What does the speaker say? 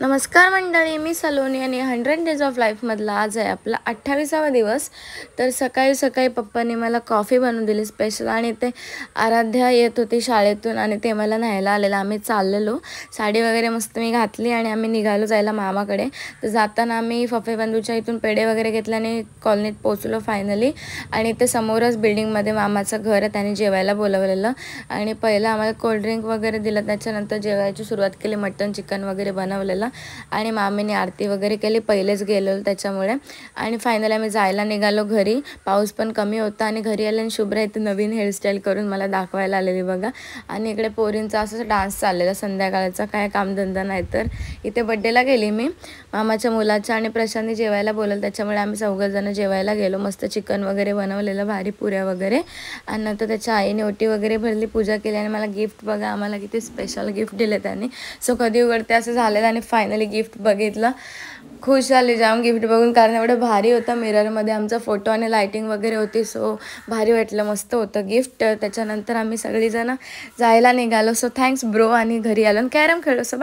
नमस्कार मंडळी मी सलोनी आणि हंड्रेड डेज ऑफ लाईफमधला आज आहे आपला अठ्ठावीसावा दिवस तर सकाळी सकाळी पप्पांनी मला कॉफी बनवून दिली स्पेशल आणि ते आराध्या येत होती शाळेतून आणि ते मला न्यायला आलेलं आम्ही चाललेलो साडी वगैरे मस्त मी घातली आणि आम्ही निघालो जायला मामाकडे तर जाताना आम्ही फफेबंधूच्या इथून पेढे वगैरे घेतले आणि कॉलनीत पोचलो फायनली आणि ते समोरच बिल्डिंगमध्ये मामाचं घर आहे त्याने जेवायला बोलवलेलं आणि पहिलं आम्हाला कोल्ड्रिंक वगैरे दिलं त्याच्यानंतर जेवायची सुरुवात केली मटन चिकन वगैरे बनवलेलं आणि मामीने आरती वगैरे केली पहिलेच गेलेलो त्याच्यामुळे आणि फायनली आम्ही जायला निघालो घरी पाऊस पण कमी होता आणि घरी आल्याने शुभ्रा इथे नवीन हेअरस्टाईल करून मला दाखवायला आलेली बघा आणि इकडे पोरींचा असं डान्स चाललेला संध्याकाळचा काय कामधंदा नाही तर इथे बड्डेला गेली मी मामाच्या मुलाच्या आणि प्रशांतने जेवायला बोललं त्याच्यामुळे आम्ही जण जेवायला गेलो मस्त चिकन वगैरे बनवलेलं भारी पुऱ्या वगैरे आणि नंतर त्याच्या आईने ओटी वगैरे भरली पूजा केली आणि मला गिफ्ट बघा आम्हाला किती स्पेशल गिफ्ट दिले त्यांनी सो कधी उघडते असं झालेलं आणि फायनली गिफ्ट बघितलं खुश झाले जाम गिफ्ट बघून कारण एवढं भारी होतं मिररमध्ये आमचा फोटो आणि लायटिंग वगैरे होती सो भारी वाटलं मस्त होतं गिफ्ट त्याच्यानंतर आम्ही सगळीजणं जायला निघालो सो थँक्स ब्रो आणि घरी आलो कॅरम खेळलो सो